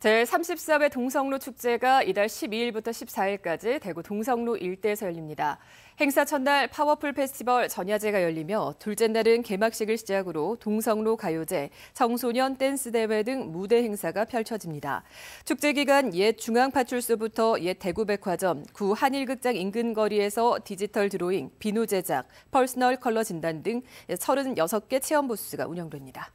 제34회 동성로 축제가 이달 12일부터 14일까지 대구 동성로 일대에서 열립니다. 행사 첫날 파워풀 페스티벌 전야제가 열리며 둘째 날은 개막식을 시작으로 동성로 가요제, 청소년 댄스 대회 등 무대 행사가 펼쳐집니다. 축제 기간 옛 중앙파출소부터 옛 대구백화점, 구 한일극장 인근 거리에서 디지털 드로잉, 비누 제작, 퍼스널 컬러 진단 등 36개 체험 부스가 운영됩니다.